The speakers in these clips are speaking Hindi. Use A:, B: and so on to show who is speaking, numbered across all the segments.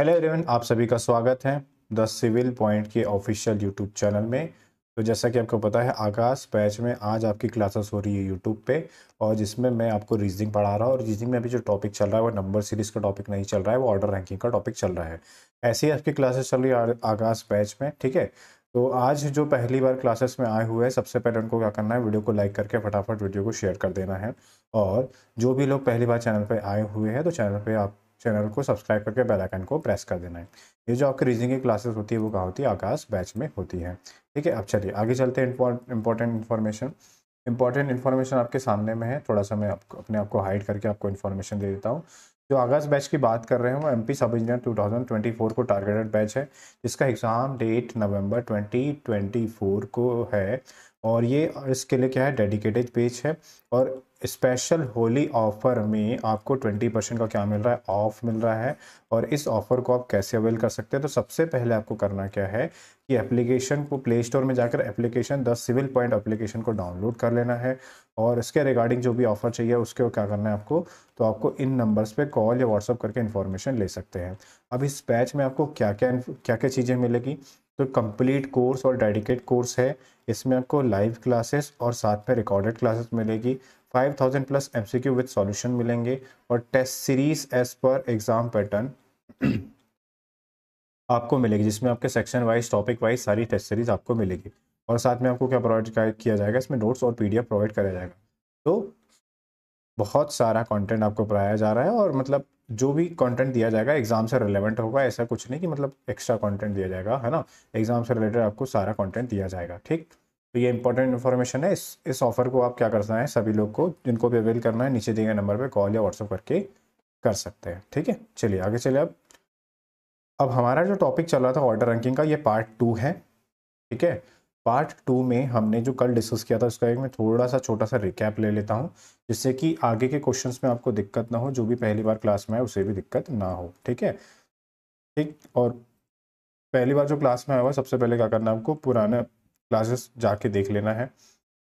A: हेलो एवरीवन आप सभी का स्वागत है द सिविल पॉइंट के ऑफिशियल यूट्यूब चैनल में तो जैसा कि आपको पता है आकाश पैच में आज आपकी क्लासेस हो रही है यूट्यूब पे और जिसमें मैं आपको रीजनिंग पढ़ा रहा हूँ और रीजनिंग में अभी जो टॉपिक चल रहा है वो नंबर सीरीज़ का टॉपिक नहीं चल रहा है वो ऑर्डर रैंकिंग का टॉपिक चल रहा है ऐसे ही आपकी क्लासेस चल रही है आकाश पैच में ठीक है तो आज जो पहली बार क्लासेस में आए हुए हैं सबसे पहले उनको क्या करना है वीडियो को लाइक करके फटाफट वीडियो को शेयर कर देना है और जो भी लोग पहली बार चैनल पर आए हुए हैं तो चैनल पर आप चैनल को सब्सक्राइब करके बेल आइकन को प्रेस कर देना है ये जो आपकी रीजनिंग की क्लासेस होती है वो कहाँ होती है आकाश बैच में होती है ठीक है अब चलिए आगे चलते हैं इंपॉर्टेंट इन्फॉर्मेशन इंपॉर्टेंट इन्फॉर्मेशन आपके सामने में है थोड़ा सा मैं आपको अपने आप को हाइड करके आपको इन्फॉर्मेशन दे देता हूँ जो आगाज बैच की बात कर रहे हैं वो M P sub engineer two thousand twenty four को टारगेटेड बैच है जिसका exam date November twenty twenty four को है और ये इसके लिए क्या है डेडिकेटेड पेज है और स्पेशल होली ऑफ़र में आपको 20 परसेंट का क्या मिल रहा है ऑफ मिल रहा है और इस ऑफ़र को आप कैसे अवेल कर सकते हैं तो सबसे पहले आपको करना क्या है कि एप्लीकेशन को प्ले स्टोर में जाकर application the civil point application को डाउनलोड कर लेना है और इसके रिगार्डिंग जो भी ऑफ़र चाहिए उसके क्या करना है आपको तो आपको इन नंबर्स पे कॉल या व्हाट्सअप करके इन्फॉर्मेशन ले सकते हैं अब इस पैच में आपको क्या क्या क्या क्या चीज़ें मिलेगी तो कंप्लीट कोर्स और डेडिकेट कोर्स है इसमें आपको लाइव क्लासेस और साथ में रिकॉर्डेड क्लासेस मिलेगी 5000 plus M C Q with solution मिलेंगे और test series as per exam pattern आपको मिलेगी जिसमें आपके सेक्शन वाइज टॉपिक वाइज सारी टेस्ट सीरीज आपको मिलेगी और साथ में आपको क्या प्रोवाइड किया जाएगा इसमें नोट्स और पीडीएफ प्रोवाइड कराया जाएगा तो बहुत सारा कंटेंट आपको पढ़ाया जा रहा है और मतलब जो भी कंटेंट दिया जाएगा एग्जाम से रिलेवेंट होगा ऐसा कुछ नहीं कि मतलब एक्स्ट्रा कंटेंट दिया जाएगा है ना एग्जाम से रिलेटेड आपको सारा कंटेंट दिया जाएगा ठीक तो ये इंपॉर्टेंट इन्फॉर्मेशन है इस इस ऑफर को आप क्या करना है सभी लोग को जिनको भी अवेल करना है नीचे दिए गए नंबर पर कॉल या व्हाट्सअप करके कर सकते हैं ठीक है चलिए आगे चलिए अब अब हमारा जो टॉपिक चल रहा था ऑर्डर रैंकिंग का ये पार्ट टू है ठीक है पार्ट टू में हमने जो कल डिस्कस किया था उसका एक मैं थोड़ा सा छोटा सा रिकैप ले लेता हूँ जिससे कि आगे के क्वेश्चंस में आपको दिक्कत ना हो जो भी पहली बार क्लास में आए उसे भी दिक्कत ना हो ठीक है ठीक और पहली बार जो क्लास में आया हुआ सबसे पहले क्या करना है आपको पुराना क्लासेस जाके देख लेना है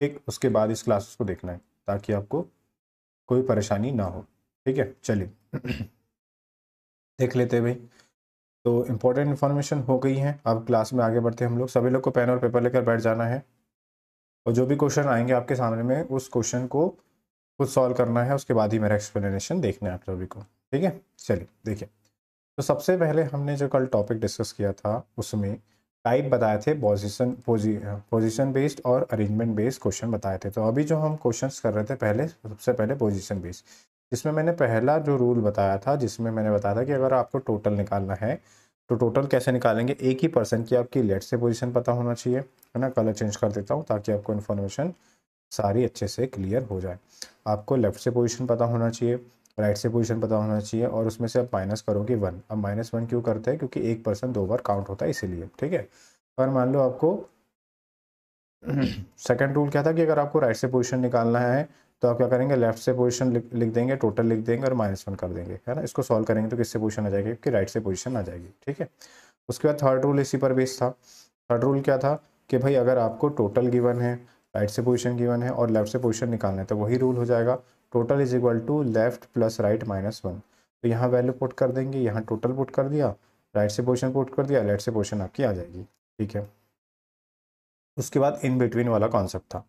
A: ठीक उसके बाद इस क्लासेस को देखना है ताकि आपको कोई परेशानी ना हो ठीक है चलिए देख लेते हैं भाई तो इम्पोर्टेंट इन्फॉर्मेशन हो गई है अब क्लास में आगे बढ़ते हैं हम लोग सभी लोग को पेन और पेपर लेकर बैठ जाना है और जो भी क्वेश्चन आएंगे आपके सामने में उस क्वेश्चन को खुद सॉल्व करना है उसके बाद ही मेरा एक्सप्लेनेशन देखना है आप सभी को ठीक है चलिए देखिए तो सबसे पहले हमने जो कल टॉपिक डिस्कस किया था उसमें टाइप बताए थे पोजिशन पोजिशन बेस्ड और अरेंजमेंट बेस्ड क्वेश्चन बताए थे तो अभी जो हम क्वेश्चंस कर रहे थे पहले सबसे पहले पोजिशन बेस्ड जिसमें मैंने पहला जो रूल बताया था जिसमें मैंने बताया था कि अगर आपको टोटल निकालना है तो टोटल कैसे निकालेंगे एक ही पर्सन की आपकी लेट से पोजीशन पता होना चाहिए है ना कलर चेंज कर देता हूँ ताकि आपको इन्फॉर्मेशन सारी अच्छे से क्लियर हो जाए आपको लेफ़्ट से पोजीशन पता होना चाहिए राइट से पोजिशन पता होना चाहिए और उसमें से आप माइनस करोगे वन अब माइनस वन क्यों करते हैं क्योंकि एक पर्सन दो बार काउंट होता है इसीलिए ठीक है पर मान लो आपको सेकेंड रूल क्या था कि अगर आपको राइट से पोजिशन निकालना है तो आप क्या करेंगे लेफ्ट से पोजिशन लिख, देंगे टोटल लिख देंगे और माइनस वन कर देंगे है ना इसको सॉल्व करेंगे तो किससे पोजिशन आ जाएगी क्योंकि राइट से पोजिशन आ जाएगी ठीक है उसके बाद थर्ड रूल इसी पर बेस्ड था थर्ड रूल क्या था कि भाई अगर आपको टोटल गिवन है राइट से पोजिशन गिवन है और लेफ्ट से पोजिशन निकालना है तो वही रूल हो जाएगा total is equal to left plus right minus one तो यहाँ वैल्यू पुट कर देंगे यहाँ टोटल पुट कर दिया राइट से पोर्शन पुट कर दिया लेफ्ट से पोर्शन आपकी आ जाएगी ठीक है उसके बाद इन बिटवीन वाला कॉन्सेप्ट था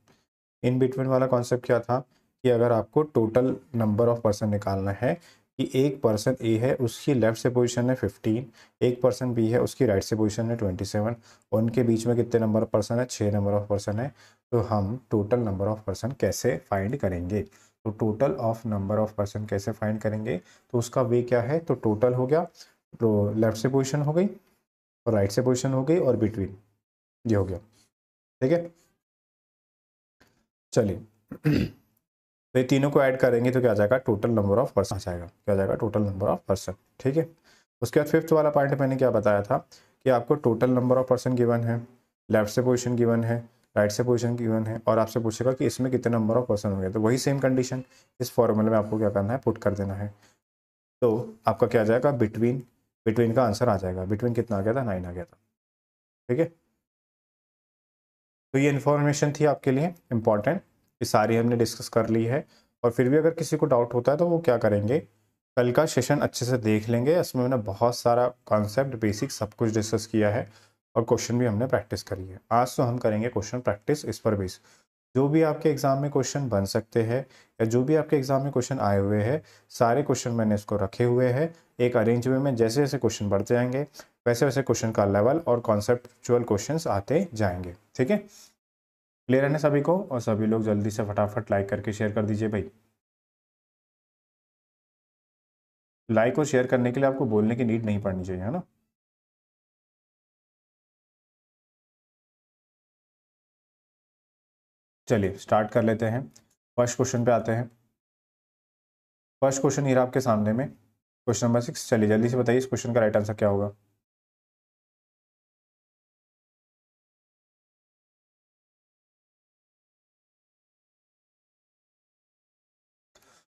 A: इन बिटवीन वाला कॉन्सेप्ट क्या था कि अगर आपको टोटल नंबर ऑफ पर्सन निकालना है कि एक पर्सन ए है उसकी लेफ्ट से पोजीशन है फिफ्टीन एक पर्सन बी है उसकी राइट से पोजीशन है ट्वेंटी सेवन उनके बीच में कितने नंबर ऑफ पर्सन है छः नंबर ऑफ पर्सन है तो हम टोटल नंबर ऑफ पर्सन कैसे फाइंड करेंगे तो total of number of person कैसे फाइंड करेंगे तो उसका वे क्या है तो टोटल हो गया तो लेफ्ट से पोजिशन हो गई और राइट से पोजिशन हो गई और बिटवीन ये हो गया ठीक है चलिए तो ये तीनों को ऐड करेंगे तो क्या आ जाएगा टोटल नंबर ऑफ पर्सन आ जाएगा क्या आ जाएगा टोटल नंबर ऑफ पर्सन ठीक है उसके बाद फिफ्थ वाला पॉइंट मैंने क्या बताया था कि आपको total number of person given है लेफ्ट से पोजिशन गिवन है राइट से पोजिशन गिवन है और आपसे पूछेगा कि इसमें कितने नंबर ऑफ पर्सन होंगे तो वही सेम कंडीशन इस फॉर्मूले में आपको क्या करना है पुट कर देना है तो आपका क्या आ जाएगा बिटवीन बिटवीन का आंसर आ जाएगा बिटवीन कितना आ गया था नाइन आ गया था ठीक है तो ये इन्फॉर्मेशन थी आपके लिए इम्पॉर्टेंट ये सारी हमने डिस्कस कर ली है और फिर भी अगर किसी को डाउट होता है तो वो क्या करेंगे कल का सेशन अच्छे से देख लेंगे इसमें मैंने बहुत सारा कॉन्सेप्ट बेसिक सब कुछ डिस्कस किया है और क्वेश्चन भी हमने प्रैक्टिस करी है आज तो हम करेंगे क्वेश्चन प्रैक्टिस इस पर बेस जो भी आपके एग्ज़ाम में क्वेश्चन बन सकते हैं या जो भी आपके एग्ज़ाम में क्वेश्चन आए हुए हैं सारे क्वेश्चन मैंने इसको रखे हुए हैं एक अरेंज वे में जैसे जैसे क्वेश्चन बढ़ते जाएंगे वैसे वैसे क्वेश्चन का लेवल और कॉन्सेप्टचुअल क्वेश्चन आते जाएंगे ठीक है क्लियर है सभी को और सभी लोग जल्दी से फटाफट लाइक करके शेयर कर दीजिए भाई
B: लाइक और शेयर करने के लिए आपको बोलने की नीड नहीं पड़नी चाहिए है ना चलिए स्टार्ट कर
A: लेते हैं फर्स्ट क्वेश्चन पे आते हैं फर्स्ट क्वेश्चन ही आपके सामने में क्वेश्चन नंबर सिक्स चलिए जल्दी से बताइए इस क्वेश्चन का राइट आंसर क्या होगा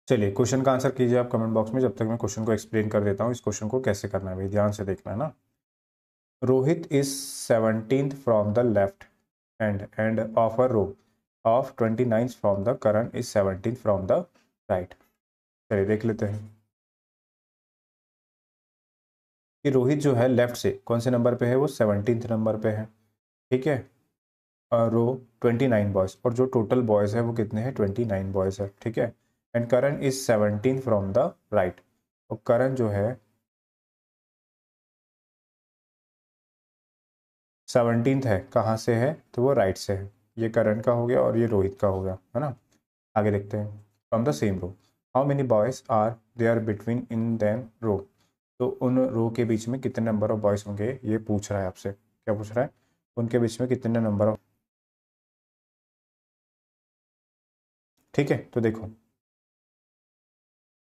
A: चलिए क्वेश्चन का आंसर कीजिए आप कमेंट बॉक्स में जब तक मैं क्वेश्चन को एक्सप्लेन कर देता हूँ इस क्वेश्चन को कैसे करना है भाई ध्यान से देखना है ना Rohit is seventeen from the left end end of a row of twenty ninth from the current is seventeen from the right चलिए देख लेते हैं कि रोहित जो है लेफ्ट से कौन से नंबर पे है वो सेवनटीन नंबर पे है ठीक है रो ट्वेंटी नाइन बॉयज़ और जो टोटल बॉयज़ है वो कितने हैं ट्वेंटी नाइन बॉयज़ है ठीक है and current is seventeen from the right
B: और करंट जो है
A: सेवनटीन है कहाँ से है तो वो राइट से है ये करण का हो गया और ये रोहित का हो गया है ना आगे देखते हैं from the same row how many boys are they are between in then row तो उन रो के बीच में कितने नंबर ऑफ बॉयज़ होंगे ये पूछ रहा है आपसे क्या पूछ रहा है उनके बीच में कितने नंबर ऑफ ठीक है तो देखो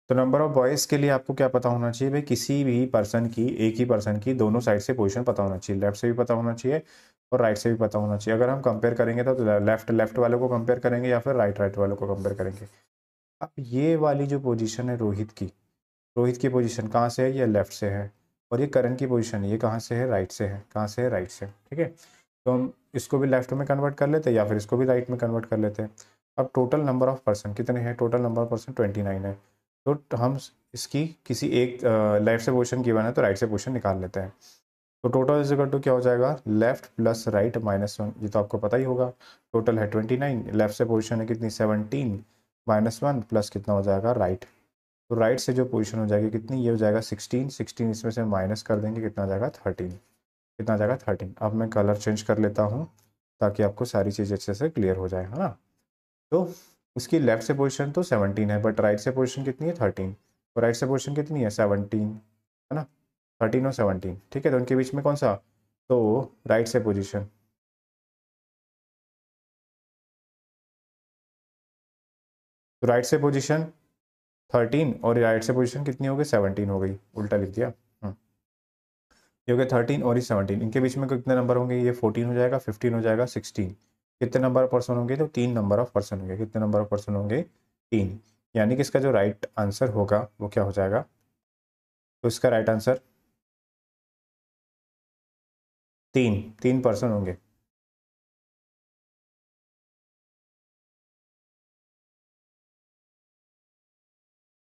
A: तो नंबर ऑफ बॉयज़ के लिए आपको क्या पता होना चाहिए भाई किसी भी पर्सन की एक ही पर्सन की दोनों साइड से पोजीशन पता होना चाहिए लेफ्ट से भी पता होना चाहिए और राइट से भी पता होना चाहिए अगर हम कंपेयर करेंगे तो लेफ्ट लेफ्ट वालों को कंपेयर करेंगे या फिर राइट राइट वालों को कंपेयर करेंगे अब ये वाली जो पोजीशन है रोहित की रोहित की पोजीशन कहाँ से है या लेफ्ट से है और ये करण की पोजीशन ये कहाँ से है राइट से है कहाँ से है राइट से ठीक है तो हम इसको भी लेफ्ट में कन्वर्ट कर लेते हैं या फिर इसको भी राइट में कन्वर्ट कर लेते हैं अब टोटल नंबर ऑफ़ पर्सन कितने हैं total number of person twenty nine है तो हम इसकी किसी एक लेफ्ट से पोजिशन की बना है तो राइट से पोजिशन निकाल लेते हैं तो टोटल इज इक्वल टू क्या हो जाएगा left plus right minus one ये तो आपको पता ही होगा टोटल है ट्वेंटी नाइन लेफ्ट से पोजीशन है कितनी सेवनटीन माइनस वन प्लस कितना हो जाएगा राइट तो राइट से जो पोजिशन हो जाएगी कितनी ये हो जाएगा सिक्सटीन सिक्सटीन इसमें से माइनस कर देंगे कितना आ जाएगा थर्टीन कितना आ जाएगा थर्टीन अब मैं कलर चेंज कर लेता हूँ ताकि आपको सारी चीज़ अच्छे से क्लियर हो जाए है ना तो इसकी लेफ्ट से पोजिशन तो सेवनटीन है बट राइट से पोजिशन कितनी है थर्टीन और राइट से पोजिशन कितनी है सेवनटीन है ना थर्टीन और सेवनटीन ठीक है तो उनके बीच में कौन सा तो
B: राइट से पोजिशन
A: तो राइट से पोजीशन थर्टीन और राइट से पोजीशन कितनी हो गई सेवनटीन हो गई उल्टा लिख दिया हम्म। ये हो गया थर्टीन और ये सेवनटीन इनके बीच में कितने नंबर होंगे ये फोर्टीन हो जाएगा फिफ्टीन हो जाएगा सिक्सटीन कितने नंबर ऑफ पर्सन होंगे तो तीन नंबर ऑफ पर्सन होंगे कितने नंबर ऑफ पर्सन होंगे तीन यानी कि इसका जो राइट आंसर होगा वो क्या हो जाएगा तो इसका राइट आंसर तीन
B: तीन पर्सन होंगे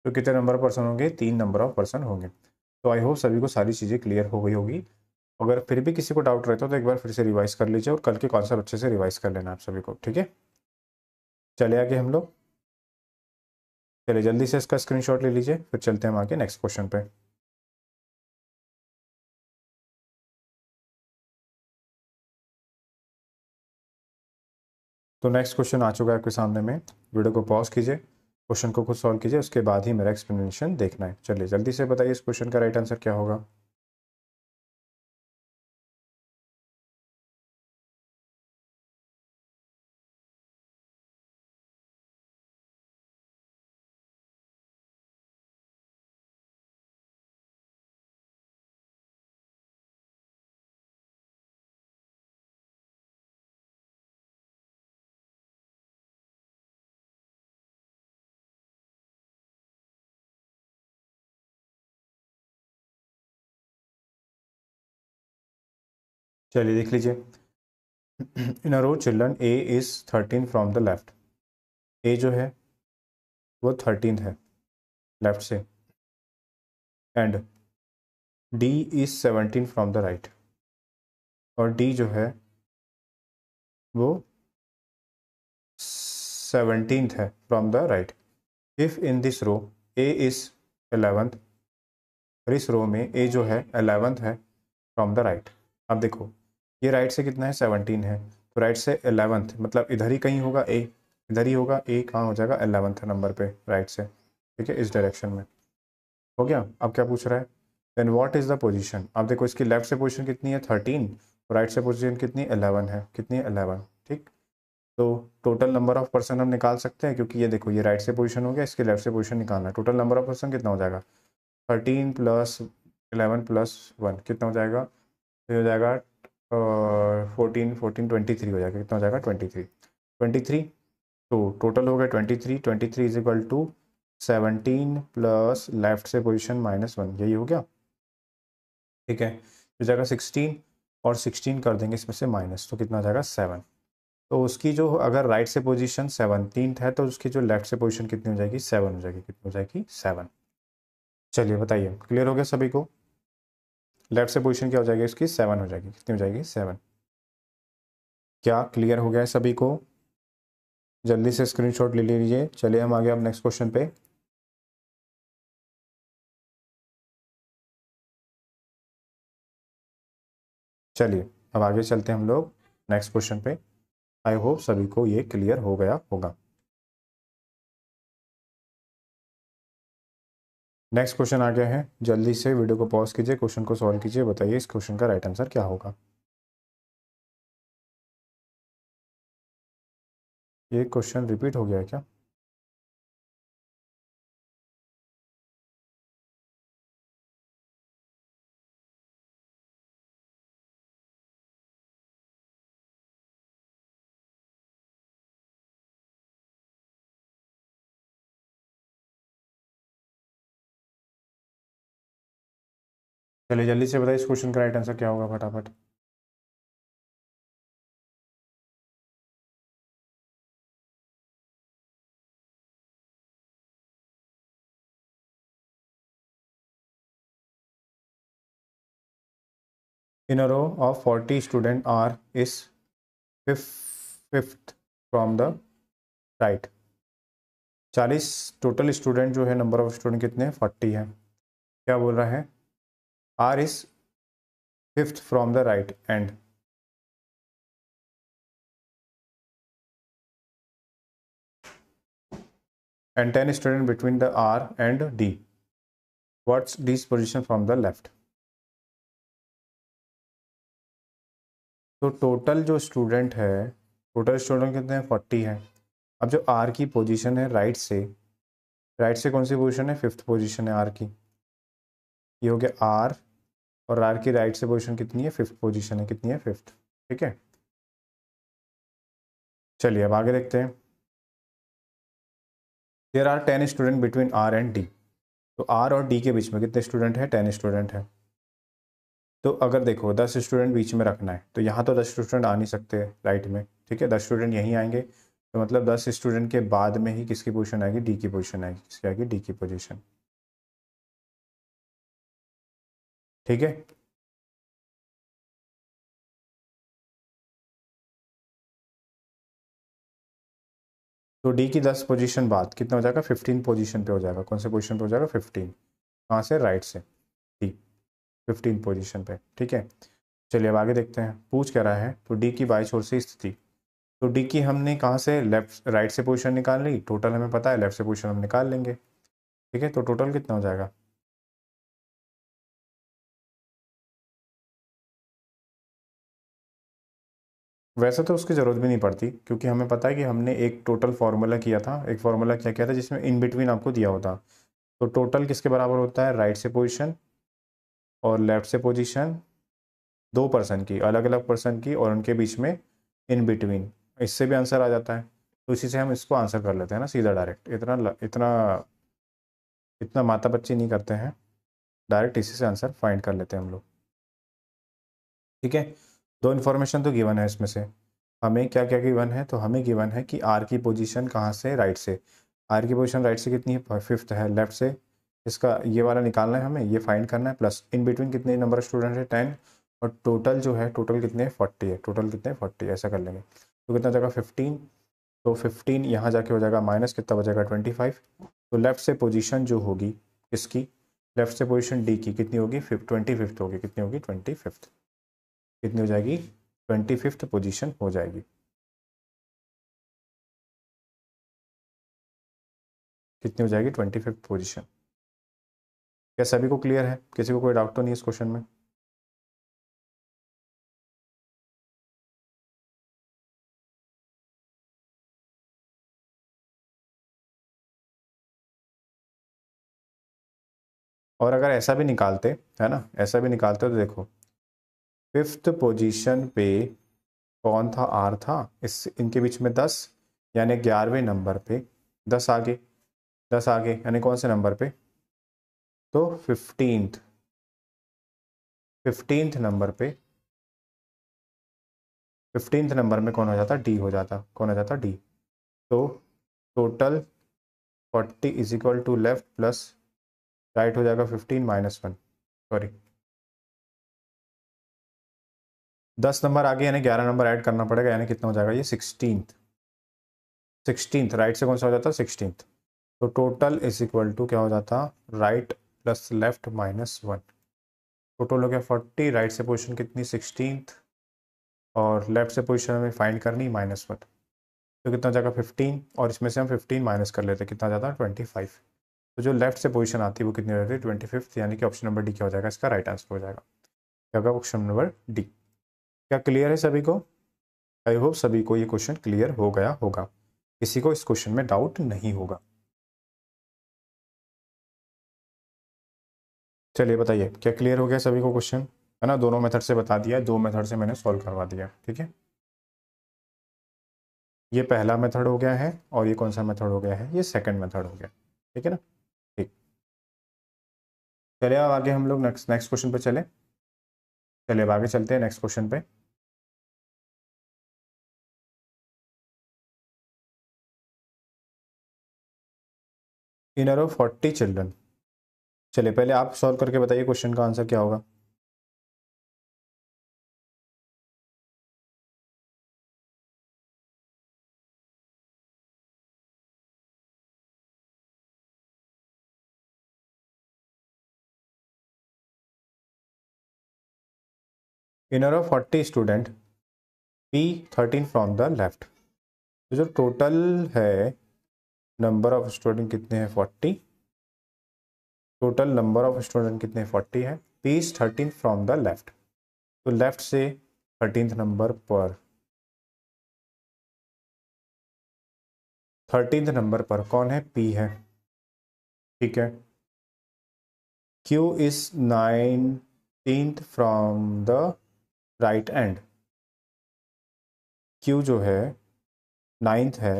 A: तो कितने नंबर ऑफ पर्सन होंगे तीन नंबर ऑफ पर्सन होंगे तो आई होप सभी को सारी चीज़ें क्लियर हो गई होगी अगर फिर भी किसी को डाउट रहता है तो एक बार फिर से रिवाइज कर लीजिए और कल के कॉन्सेप्ट अच्छे से रिवाइज कर लेना आप सभी को ठीक है चले आगे हम लोग चलिए जल्दी से इसका स्क्रीनशॉट ले लीजिए फिर चलते हैं हम आगे नेक्स्ट क्वेश्चन पे तो नेक्स्ट क्वेश्चन आ चुका है आपके सामने में वीडियो को पॉज कीजिए क्वेश्चन को खुद सॉल्व कीजिए उसके बाद ही मेरा एक्सप्लेनेशन देखना है चलिए जल्दी से बताइए इस क्वेश्चन का राइट आंसर क्या होगा चलिए देख लीजिए in row children A is thirteen from the left A जो है वो थर्टीन है लेफ्ट से
B: and D is seventeen from the right और
A: डी जो है वो सेवनटीन है from the right if in this row A is eleventh और इस रो में ए जो है अलेवंथ है फ्रॉम द राइट अब देखो ये राइट से कितना है सेवनटीन है तो राइट से एलेवंथ मतलब इधर ही कहीं होगा ए इधर ही होगा ए कहाँ हो जाएगा एलेवंथ नंबर पे राइट से ठीक है इस डायरेक्शन में हो गया अब क्या पूछ रहा है then what is the position आप देखो इसकी लेफ्ट से पोजीशन कितनी है थर्टीन राइट से पोजीशन कितनी अलेवन है कितनी अलेवन ठीक तो टोटल नंबर ऑफ पर्सन हम निकाल सकते हैं क्योंकि ये देखो ये राइट से पोजिशन हो गया इसके लेफ्ट से पोजिशन निकालना है टोटल नंबर ऑफ पर्सन कितना हो जाएगा thirteen plus eleven plus one कितना हो जाएगा ये हो जाएगा फोर्टीन फोर्टीन ट्वेंटी थ्री हो जाएगा कितना हो जाएगा ट्वेंटी थ्री ट्वेंटी थ्री तो टोटल हो गया twenty three twenty three is equal to seventeen plus left से पोजिशन माइनस वन यही हो गया ठीक है हो जाएगा सिक्सटीन और सिक्सटीन कर देंगे इसमें से माइनस तो कितना हो जाएगा सेवन तो उसकी जो अगर राइट से पोजिशन सेवनटीन है तो उसकी जो लेफ्ट से पोजिशन कितनी हो जाएगी सेवन हो जाएगी कितनी हो जाएगी सेवन चलिए बताइए क्लियर हो गया सभी को लेफ्ट से पोजीशन क्या हो जाएगी इसकी सेवन हो जाएगी कितनी हो जाएगी सेवन क्या क्लियर हो गया है सभी को जल्दी से
B: स्क्रीनशॉट ले लीजिए चलिए हम आगे अब नेक्स्ट क्वेश्चन पे चलिए अब आगे चलते हैं हम लोग नेक्स्ट क्वेश्चन पे आई होप सभी को ये क्लियर हो गया होगा नेक्स्ट क्वेश्चन आ गया है
A: जल्दी से वीडियो को पॉज कीजिए क्वेश्चन को सॉल्व कीजिए बताइए इस क्वेश्चन का राइट आंसर क्या होगा ये क्वेश्चन रिपीट हो
B: गया है क्या चलिए जल्दी से बताइए इस क्वेश्चन का राइट आंसर क्या होगा फटाफट in a row of 40 student
A: are is fifth from the right total student जो है नंबर ऑफ स्टूडेंट कितने फोर्टी है क्या बोल रहा है R is fifth from the right end.
B: And 10 is student between the R and D. What's
A: this position from the left? तो टोटल जो स्टूडेंट है टोटल स्टूडेंट कितने हैं फोर्टी है अब जो आर की पोजीशन है राइट से राइट से कौन सी पोजीशन है फिफ्थ पोजीशन है आर की ये हो गया आर और आर की राइट से पोजिशन कितनी है फिफ्थ पोजिशन है कितनी है फिफ्थ ठीक है चलिए अब आगे देखते हैं there are ten student between R and D तो आर और डी के बीच में कितने स्टूडेंट हैं टेन स्टूडेंट हैं तो अगर देखो दस स्टूडेंट बीच में रखना है तो यहाँ तो दस स्टूडेंट आ नहीं सकते राइट में ठीक है दस स्टूडेंट यहीं आएंगे तो मतलब दस स्टूडेंट के बाद में ही किसकी पोजिशन आएगी डी की पोजिशन आएगी किसकी आएगी डी की पोजिशन
B: ठीक है तो डी
A: की दस पोजीशन बाद कितना हो जाएगा फिफ्टीन पोजीशन पे हो जाएगा कौन से पोजीशन पे हो जाएगा फिफ्टीन कहाँ से राइट से डी फिफ्टीन पोजीशन पे ठीक है चलिए अब आगे देखते हैं पूछ कह रहा है तो डी की बाई छोर से स्थिति तो डी की हमने कहाँ से लेफ्ट राइट से पोजीशन निकाल ली टोटल हमें पता है लेफ्ट से पोजिशन हम निकाल लेंगे ठीक है तो टोटल कितना हो जाएगा वैसे तो उसकी ज़रूरत भी नहीं पड़ती क्योंकि हमें पता है कि हमने एक टोटल फार्मूला किया था एक फार्मूला क्या किया था जिसमें इन बिटवीन आपको दिया होता तो टोटल किसके बराबर होता है राइट से पोजिशन और लेफ्ट से पोजिशन दो पर्सन की अलग अलग पर्सन की और उनके बीच में इन बिटवीन इससे भी आंसर आ जाता है तो इसी से हम इसको आंसर कर लेते हैं ना सीधा डायरेक्ट इतना इतना इतना माता बच्ची नहीं करते हैं डायरेक्ट इसी से आंसर फाइंड कर लेते हैं हम लोग ठीक है दो इन्फॉर्मेशन तो गिवन है इसमें से हमें क्या क्या गिवन है तो हमें गिवन है कि आर की पोजीशन कहाँ से राइट से आर की पोजीशन राइट से कितनी है फिफ्थ है लेफ्ट से इसका ये वाला निकालना है हमें ये फाइंड करना है प्लस इन बिटवीन कितने नंबर स्टूडेंट है टेन और टोटल जो है टोटल कितने फोर्टी है टोटल कितने फोर्टी ऐसा कर लेंगे तो कितना जाएगा फिफ्टीन तो फिफ्टीन यहाँ जाके हो जाएगा माइनस कितना हो जाएगा ट्वेंटी फाइव तो लेफ्ट से पोजिशन जो होगी इसकी लेफ्ट से पोजिशन डी की कितनी होगी ट्वेंटी फिफ्थ होगी कितनी होगी ट्वेंटी फिफ्थ कितनी हो जाएगी ट्वेंटी फिफ्थ पोजिशन हो जाएगी
B: कितनी हो जाएगी ट्वेंटी फिफ्थ पोजिशन क्या सभी को क्लियर है किसी को कोई डाउट तो नहीं इस क्वेश्चन में और अगर
A: ऐसा भी निकालते है ना ऐसा भी निकालते तो देखो फिफ्थ पोजीशन पे कौन था आर था इस इनके बीच में दस यानी ग्यारहवें नंबर पे दस आगे दस आगे यानी कौन से नंबर पे तो फिफ्टींथ फिफ्टींथ नंबर पे फिफ्टींथ नंबर में कौन हो जाता डी हो जाता कौन हो जाता डी तो total forty is equal to left plus right हो जाएगा फिफ्टीन
B: माइनस वन सॉरी दस नंबर
A: आगे यानी ग्यारह नंबर ऐड करना पड़ेगा यानी कितना हो जाएगा ये सिक्सटीन सिक्सटीन राइट से कौन सा हो जाता है तो टोटल इज इक्वल टू क्या हो जाता right plus left minus one total हो गया फोर्टी राइट से पोजिशन कितनी सिक्सटीन और लेफ्ट से पोजिशन हमें फाइंड करनी माइनस वन तो कितना जाएगा फिफ्टीन और इसमें से हम फिफ्टीन माइनस कर लेते हैं कितना ज़्यादा ट्वेंटी फाइव तो जो लेफ्ट से पोजीशन आती है वो कितनी रहती है ट्वेंटी फिफ्थ यानी कि ऑप्शन नंबर डी क्या हो जाएगा इसका राइट आंसर हो जाएगा क्या होगा ऑप्शन नंबर डी क्या क्लियर है सभी को आई होप सभी को ये क्वेश्चन क्लियर हो गया होगा किसी को इस क्वेश्चन में डाउट नहीं होगा चलिए बताइए क्या क्लियर हो गया सभी को क्वेश्चन है ना दोनों मेथड से बता दिया दो मेथड से मैंने सॉल्व करवा दिया ठीक है ये पहला मेथड हो गया है और ये कौन सा मेथड हो गया है ये सेकंड मेथड हो गया ठीक है ना ठीक चलिए अब आगे हम लोग नेक्स्ट नेक्स्ट क्वेश्चन पे चले चलिए अब आगे चलते हैं नेक्स्ट क्वेश्चन पे
B: इन अरो फोर्टी चिल्ड्रन चलिए पहले आप सॉल्व करके बताइए क्वेश्चन का आंसर क्या होगा in a of forty student
A: P thirteen from the left तो जो टोटल है नंबर ऑफ स्टूडेंट कितने हैं forty total number of student कितने फोर्टी है P is thirteen from the left तो लेफ्ट से थर्टीन
B: नंबर पर थर्टीन
A: नंबर पर कौन है पी है ठीक है Q is nineteen from the right and Q जो है नाइन्थ है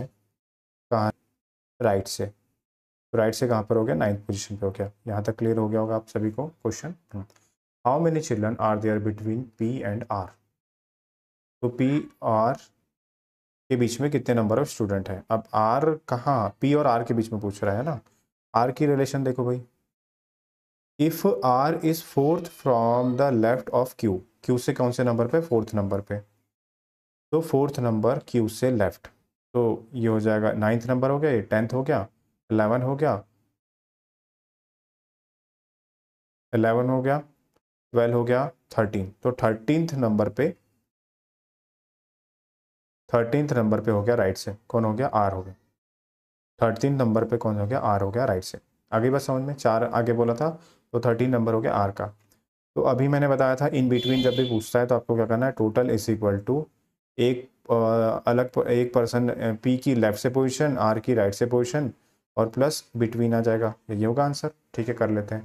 A: राइट से तो राइट से कहाँ पर हो गया नाइन्थ पोजिशन पर हो गया यहाँ तक क्लियर हो गया होगा आप सभी को question how many children are there between P and R तो पी आर के बीच में कितने नंबर ऑफ स्टूडेंट हैं अब आर कहाँ पी और आर के बीच में पूछ रहा है ना आर की रिलेशन देखो भाई if R is fourth from the left of Q Q से कौन से नंबर पे फोर्थ नंबर पे तो फोर्थ नंबर क्यू से लेफ्ट तो ये हो जाएगा नाइन्थ नंबर हो गया टेंथ हो गया एलेवन हो गया एलेवन हो गया ट्वेल्व हो गया थर्टीन तो थर्टीनथ नंबर पे थर्टीनथ नंबर पे हो गया राइट से कौन हो गया आर हो गया थर्टीन नंबर पे कौन हो गया आर हो गया राइट से आगे बस समझ में चार आगे बोला था तो थर्टीन नंबर हो गया आर का तो अभी मैंने बताया था इन बिटवीन जब भी पूछता है तो आपको क्या करना है टोटल इज इक्वल टू एक अलग एक पर्सन पी की लेफ्ट से पोजीशन आर की राइट से पोजीशन और प्लस बिटवीन आ जाएगा ये होगा आंसर ठीक है कर लेते हैं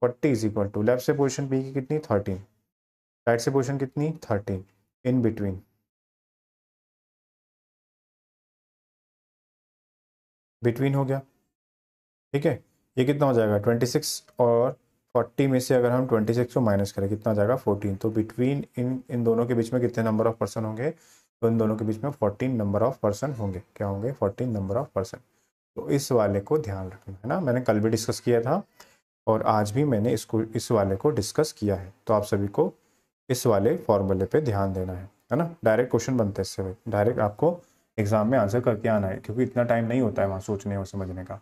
A: forty is equal to left से पोजीशन पी की कितनी थर्टीन राइट से पोजीशन कितनी थर्टीन इन बिटवीन बिटवीन हो गया ठीक है ये कितना हो जाएगा ट्वेंटी सिक्स और फोर्टी में से अगर हम ट्वेंटी सिक्स को माइनस करें कितना जाएगा फोर्टीन तो बिटवीन इन इन दोनों के बीच में कितने नंबर ऑफ पर्सन होंगे तो इन दोनों के बीच में फोर्टीन नंबर ऑफ पर्सन होंगे क्या होंगे फोर्टीन नंबर ऑफ पर्सन तो इस वाले को ध्यान रखना है ना मैंने कल भी डिस्कस किया था और आज भी मैंने इसको इस वाले को डिस्कस किया है तो आप सभी को इस वाले फॉर्मूले पे ध्यान देना है है ना डायरेक्ट क्वेश्चन बनते हैं इससे भाई डायरेक्ट आपको एग्जाम में आंसर करके आना है क्योंकि इतना टाइम नहीं होता है वहाँ सोचने और समझने का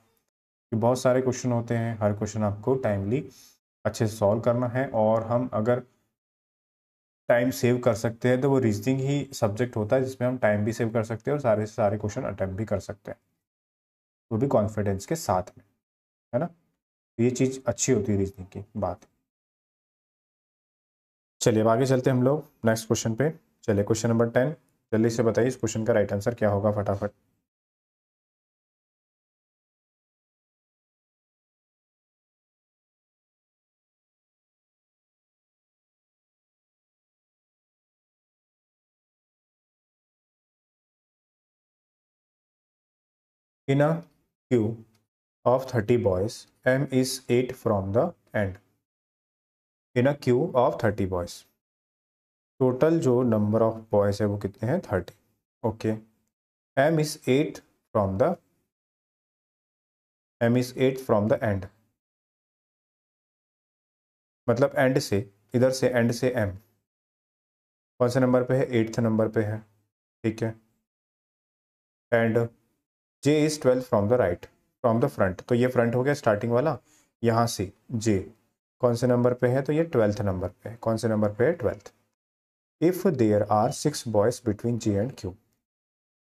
A: कि बहुत सारे क्वेश्चन होते हैं हर क्वेश्चन आपको टाइमली अच्छे से सॉल्व करना है और हम अगर टाइम सेव कर सकते हैं तो वो रीजनिंग ही सब्जेक्ट होता है जिसमें हम टाइम भी सेव कर सकते हैं और सारे से सारे क्वेश्चन अटैम्प्ट भी कर सकते हैं वो तो भी कॉन्फिडेंस के साथ में है ना तो ये चीज़ अच्छी होती है रीजनिंग की बात चलिए अब आगे चलते हैं हम लोग नेक्स्ट क्वेश्चन पे चलिए क्वेश्चन नंबर टेन जल्दी से बताइए इस क्वेश्चन का राइट आंसर क्या होगा फटाफट in a queue of thirty boys M is eight from the end in a queue of thirty boys total जो नंबर ऑफ बॉयज़ है वो कितने हैं thirty okay M is eight from the
B: M is eight from the end
A: मतलब एंड से इधर से एंड से एम कौन से नंबर पे है एट्थ नंबर पे है ठीक है and J is twelve from the right from the front तो ये फ्रंट हो गया स्टार्टिंग वाला यहाँ से जे कौन से नंबर पे है तो ये ट्वेल्थ नंबर पे है कौन से नंबर पे है twelfth if there are six boys between J and Q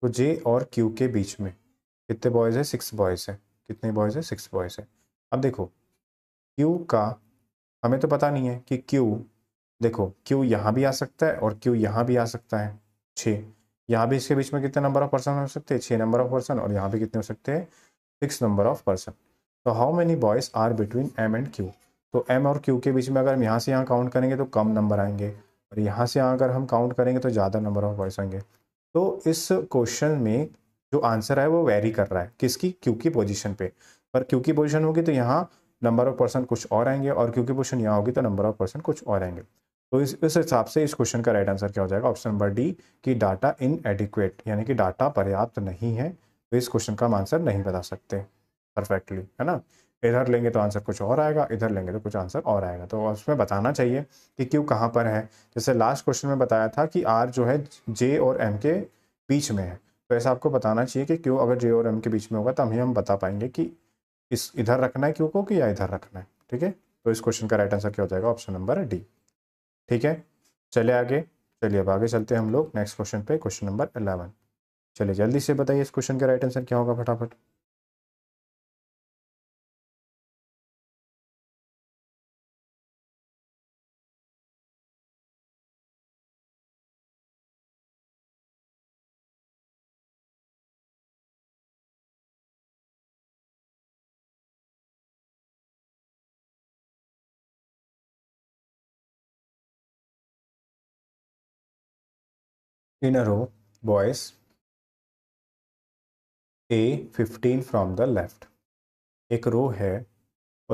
A: तो जे और क्यू के बीच में कितने बॉयज़ है सिक्स बॉयज़ है कितने बॉयज़ है सिक्स बॉयज़ है अब देखो क्यू का हमें तो पता नहीं है कि क्यू देखो क्यू यहाँ भी आ सकता है और क्यू यहाँ भी आ सकता है छः यहाँ भी इसके बीच में कितने नंबर ऑफ पर्सन हो सकते हैं छः नंबर ऑफ पर्सन और यहाँ भी कितने हो सकते हैं सिक्स नंबर ऑफ पर्सन तो how many boys are between M and Q तो एम और क्यू के बीच में अगर हम यहाँ से यहाँ काउंट करेंगे तो कम नंबर आएंगे और यहाँ से यहाँ अगर हम काउंट करेंगे तो ज़्यादा नंबर ऑफ बॉयस आएंगे तो इस क्वेश्चन में जो आंसर है वो वेरी कर रहा है किसकी क्यू की पोजिशन पे पर क्यू की पोजिशन होगी तो यहाँ नंबर ऑफ पर्सन कुछ और आएंगे और क्यू की पोजिशन यहाँ होगी तो नंबर ऑफ पर्सन कुछ और आएंगे तो इस इस हिसाब से इस क्वेश्चन का राइट आंसर क्या हो जाएगा ऑप्शन नंबर डी कि डाटा इन एडिक्वेट यानी कि डाटा पर्याप्त नहीं है तो इस क्वेश्चन का हम आंसर नहीं बता सकते परफेक्टली है ना इधर लेंगे तो आंसर कुछ और आएगा इधर लेंगे तो कुछ आंसर और आएगा तो उसमें बताना चाहिए कि क्यों कहाँ पर है जैसे लास्ट क्वेश्चन में बताया था कि आर जो है जे और एम के बीच में है तो ऐसा आपको बताना चाहिए कि क्यों अगर जे और एम के बीच में होगा हमें हम बता पाएंगे कि इस इधर रखना है क्यों को कि या इधर रखना है ठीक है तो इस क्वेश्चन का राइट आंसर क्या हो जाएगा ऑप्शन नंबर डी ठीक है चले आगे चलिए अब आगे चलते हैं हम लोग नेक्स्ट क्वेश्चन पे क्वेश्चन नंबर अलेवन चलिए जल्दी से बताइए इस क्वेश्चन का राइट आंसर क्या होगा फटाफट in a row boys A 15 from the left एक रो है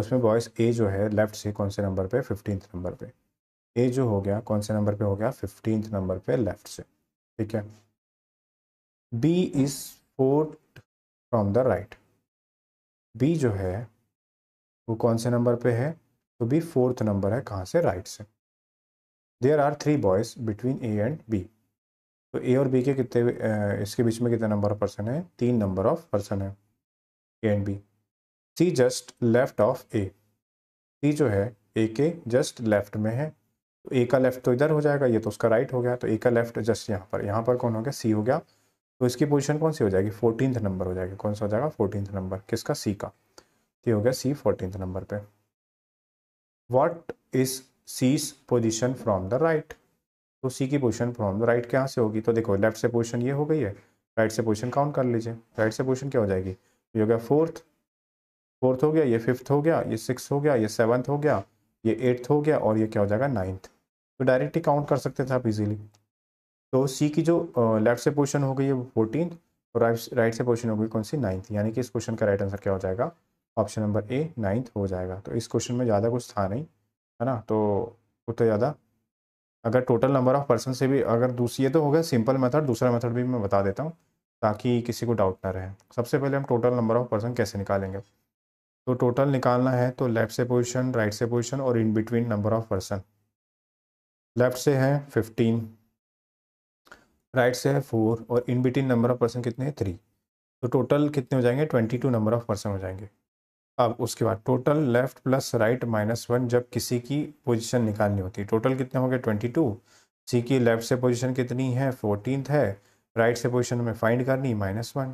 A: उसमें बॉयज़ ए जो है लेफ्ट से कौन से नंबर पे फिफ्टींथ नंबर पे ए जो हो गया कौन से नंबर पे हो गया फिफ्टींथ नंबर पे लेफ्ट से ठीक है B is fourth from the right B जो है वो कौन से नंबर पे है तो बी फोर्थ नंबर है कहाँ से राइट से there are three boys between A and B तो ए और बी के कितने इसके बीच में कितने नंबर ऑफ पर्सन है तीन नंबर ऑफ पर्सन है A and B C just left of A C जो है ए के जस्ट लेफ्ट में है तो ए का लेफ्ट तो इधर हो जाएगा ये तो उसका राइट हो गया तो ए का लेफ्ट जस्ट यहाँ पर यहाँ पर कौन हो गया सी हो गया तो इसकी पोजिशन कौन सी हो जाएगी फोर्टीनथ नंबर हो जाएगी कौन सा हो जाएगा फोर्टीनथ नंबर किसका सी का ये हो गया सी फोर्टीनथ नंबर पे what is C's position from the right तो सी की पोजिशन फ्रॉम राइट कहाँ से होगी तो देखो लेफ्ट से पोजिशन ये हो गई है राइट से पोजिशन काउंट कर लीजिए राइट से पोजिशन क्या हो जाएगी ये हो गया फोर्थ फोर्थ हो गया ये फिफ्थ हो गया ये सिक्स हो गया ये सेवन्थ हो गया ये एट्थ हो गया और ये क्या हो जाएगा नाइन्थ तो डायरेक्ट ही काउंट कर सकते थे आप इजीली तो सी की जो लेफ्ट से पोजिशन हो गई है वो फोर्टीन और राइट राइट से पोजिशन हो गई कौन सी नाइन्थ यानी कि इस क्वेश्चन का राइट आंसर क्या हो जाएगा ऑप्शन नंबर ए नाइन्थ हो जाएगा तो इस क्वेश्चन में ज़्यादा कुछ था नहीं है ना तो उतना ज़्यादा अगर टोटल नंबर ऑफ पर्सन से भी अगर दूसरी तो हो गया सिंपल मेथड दूसरा मेथड भी मैं बता देता हूँ ताकि किसी को डाउट ना रहे सबसे पहले हम टोटल नंबर ऑफ पर्सन कैसे निकालेंगे तो टोटल निकालना है तो लेफ़्ट से पोजिशन राइट से पोजिशन और in between number of person left से है फिफ्टीन राइट से है फोर और in between number of person कितने हैं थ्री तो टोटल कितने हो जाएंगे twenty two number of person हो जाएंगे अब उसके बाद total left plus right minus one जब किसी की पोजीशन निकालनी होती है टोटल कितने होंगे ट्वेंटी टू सी की लेफ्ट से पोजीशन कितनी है फोर्टीन है राइट से पोजीशन हमें फाइंड करनी माइनस वन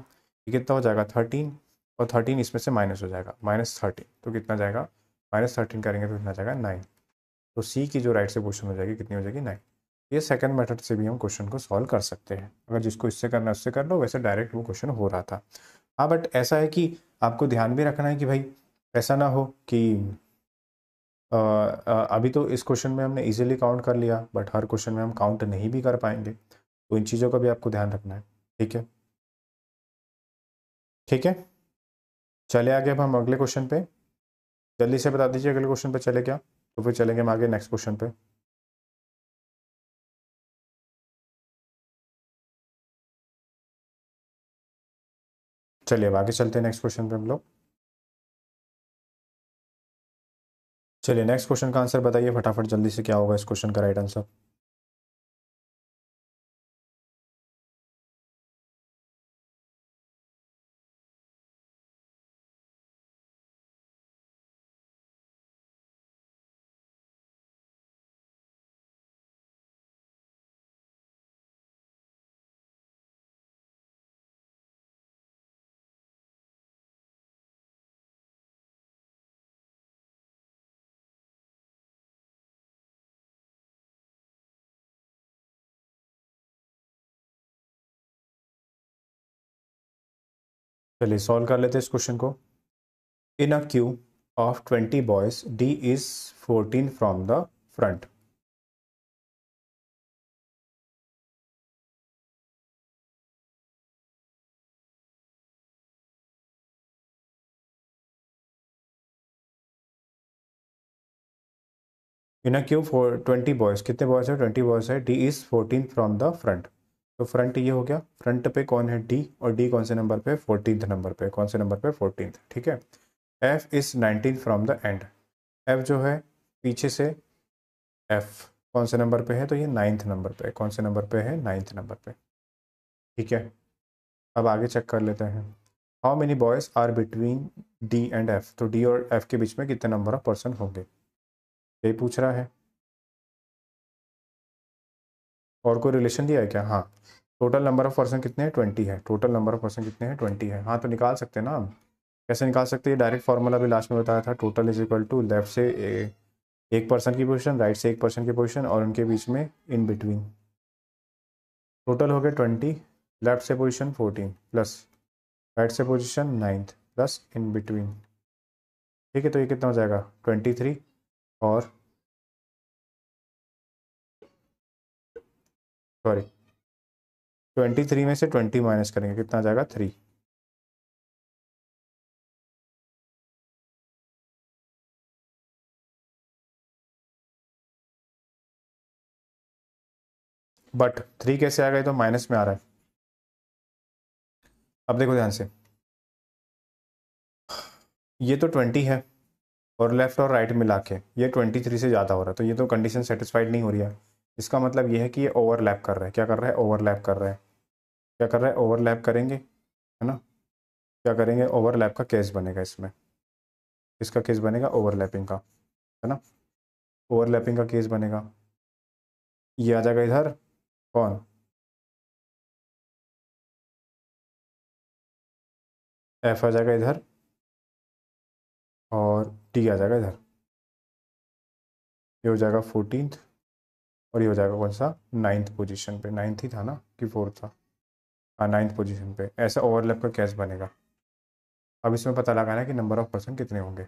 A: ये कितना हो जाएगा थर्टीन और थर्टीन इसमें से माइनस हो जाएगा माइनस थर्टीन तो कितना जाएगा माइनस थर्टीन करेंगे तो कितना जाएगा नाइन तो सी की जो राइट से पोजिशन हो जाएगी कितनी हो जाएगी नाइन ये सेकंड मेथड से भी हम क्वेश्चन को सॉल्व कर सकते हैं अगर जिसको इससे करना उससे कर लो वैसे डायरेक्ट वो क्वेश्चन हो रहा था हाँ बट ऐसा है कि आपको ध्यान भी रखना है कि भाई ऐसा ना हो कि आ, आ, अभी तो इस क्वेश्चन में हमने इजीली काउंट कर लिया बट हर क्वेश्चन में हम काउंट नहीं भी कर पाएंगे तो इन चीज़ों का भी आपको ध्यान रखना है ठीक है ठीक है चले आगे अब हम अगले क्वेश्चन पे जल्दी से बता दीजिए अगले क्वेश्चन पे चले क्या
B: तो फिर चलेंगे हम आगे नेक्स्ट क्वेश्चन पे चलिए अब आगे चलते हैं नेक्स्ट क्वेश्चन पे हम लोग चलिए नेक्स्ट क्वेश्चन का आंसर बताइए फटाफट जल्दी से क्या होगा इस क्वेश्चन का राइट आंसर चलिए सॉल्व कर लेते हैं इस क्वेश्चन को in a queue of twenty boys D is fourteen from the front
A: in a queue for twenty boys कितने बॉयज़ है ट्वेंटी बॉयज़ है D is fourteen from the front तो फ्रंट ये हो गया फ्रंट पे कौन है डी और डी कौन से नंबर पे फोर्टीन नंबर पे कौन से नंबर पे फोर्टीन ठीक है F is nineteen from the end F जो है पीछे से एफ कौन से नंबर पे है तो ये नाइन्थ नंबर पे कौन से नंबर पे है नाइन्थ नंबर पे ठीक है अब आगे चेक कर लेते हैं how many boys are between D and F तो डी और एफ के बीच में कितने नंबर ऑफ पर्सन होंगे ये पूछ रहा है और कोई रिलेशन दिया है क्या हाँ टोटल नंबर ऑफ पर्सन कितने हैं ट्वेंटी है टोटल नंबर ऑफ पर्सन कितने हैं ट्वेंटी है हाँ तो निकाल सकते हैं ना हम कैसे निकाल सकते हैं डायरेक्ट फार्मूला भी लास्ट में बताया था total is equal to left से ए, एक पर्सन की पोजिशन राइट से एक पर्सन की पोजिशन और उनके बीच में इन बिटवीन टोटल हो गए ट्वेंटी लेफ्ट से पोजिशन फोर्टीन प्लस राइट से position ninth plus in between ठीक है तो ये कितना हो जाएगा ट्वेंटी थ्री और
B: सॉरी ट्वेंटी थ्री में से ट्वेंटी माइनस करेंगे कितना आ जाएगा थ्री बट थ्री कैसे आ गए
A: तो माइनस में आ रहा है अब देखो ध्यान से ये तो ट्वेंटी है और लेफ्ट और राइट मिला के ये ट्वेंटी थ्री से ज़्यादा हो रहा है तो ये तो कंडीशन सेटिस्फाइड नहीं हो रही है इसका मतलब यह है कि ये ओवरलैप कर रहा है क्या कर रहा है ओवरलैप कर रहा है क्या कर रहा है ओवरलैप करेंगे है ना क्या करेंगे ओवरलैप का केस बनेगा इसमें इसका केस बनेगा ओवरलैपिंग का है ना ओवरलैपिंग का केस बनेगा ये आ जाएगा इधर कौन एफ आ जाएगा इधर और टी आ जाएगा इधर ये हो जाएगा फोर्टीन और ये हो जाएगा कौन सा नाइन्थ पोजिशन पे नाइन्थ ही था ना कि फोर्थ था हाँ नाइन्थ पोजिशन पे ऐसा ओवरलैप का कैश बनेगा अब इसमें पता लगाना है कि नंबर ऑफ पर्सन कितने होंगे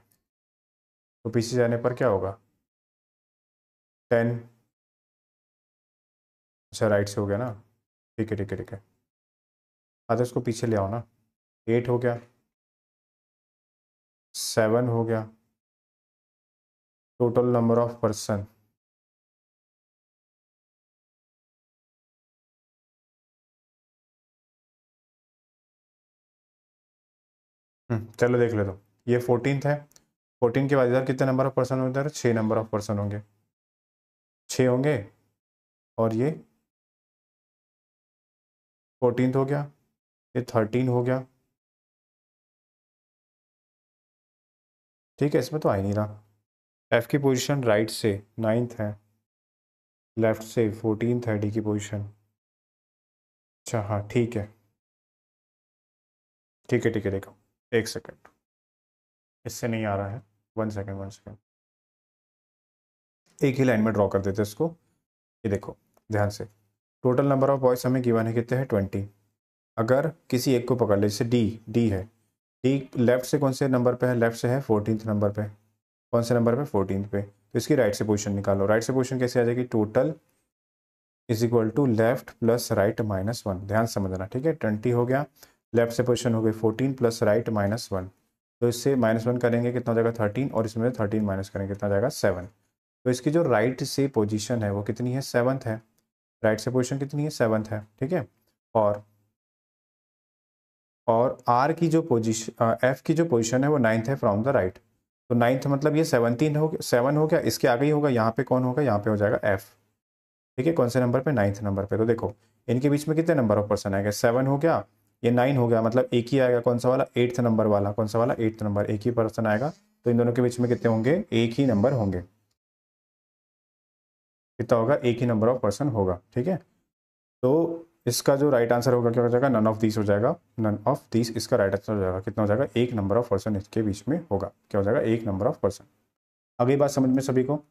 A: तो पीछे जाने पर क्या होगा
B: टेन अच्छा राइट से हो गया ना ठीक है ठीक है ठीक है हाँ तो इसको पीछे ले आओ ना एट हो गया सेवन हो गया टोटल नंबर ऑफ पर्सन
A: हम्म, चलो देख ले दो ये फोर्टीन है फोर्टीन के बाद इधर कितने नंबर ऑफ पर्सन होंगे इधर छः नंबर ऑफ पर्सन होंगे छः होंगे और ये
B: फोर्टीन हो गया ये थर्टीन हो गया
A: ठीक है इसमें तो आ ही नहीं रहा एफ़ की पोजीशन राइट से नाइन्थ है लेफ्ट से फोर्टीन है डी की पोजीशन अच्छा हाँ ठीक है ठीक है ठीक है देखो एक सेकेंड इससे नहीं आ रहा है वन सेकेंड वन सेकेंड एक ही लाइन में ड्रॉ कर देते हैं इसको ये देखो ध्यान से टोटल नंबर ऑफ बॉयस हमें गिवन है कितने हैं ट्वेंटी अगर किसी एक को पकड़ ले जैसे डी डी है डी लेफ्ट से कौन से नंबर पे है लेफ्ट से है फोर्टीन नंबर पे कौन से नंबर पे फोर्टीन पे तो इसकी राइट से पोजिशन निकालो राइट से पोजिशन कैसे आ जाएगी total is equal to left plus right minus one ध्यान समझना ठीक है ट्वेंटी हो गया लेफ्ट से पोजिशन हो गई fourteen plus right minus one तो इससे माइनस वन करेंगे कितना हो जाएगा थर्टीन और इसमें थर्टीन माइनस करेंगे कितना जाएगा सेवन तो इसकी जो राइट से पोजिशन है वो कितनी है सेवन्थ है राइट से पोजिशन कितनी है सेवन्थ है ठीक है और और आर की जो पोजिशन एफ की जो पोजिशन है वो नाइन्थ है फ्रॉम द राइट तो नाइन्थ मतलब ये सेवनटीन हो सेवन हो गया इसके आगे ही होगा यहाँ पे कौन होगा यहाँ पे हो जाएगा एफ ठीक है कौन से नंबर पे नाइन्थ नंबर पे तो देखो इनके बीच में कितने नंबर ऑफ पर्सन आएगा सेवन हो गया ये नाइन हो गया मतलब एक ही आएगा कौन सा वाला एट्थ नंबर वाला कौन सा वाला एट्थ नंबर एक ही पर्सन आएगा तो इन दोनों के बीच में कितने होंगे एक ही नंबर होंगे कितना होगा एक ही नंबर ऑफ पर्सन होगा ठीक है तो इसका जो राइट आंसर होगा क्या हो जाएगा नन ऑफ दिस हो जाएगा नन ऑफ दिस इसका राइट आंसर हो जाएगा कितना हो जाएगा एक नंबर ऑफ पर्सन इसके बीच में होगा क्या हो जाएगा एक नंबर ऑफ पर्सन अगली बात समझ में सभी को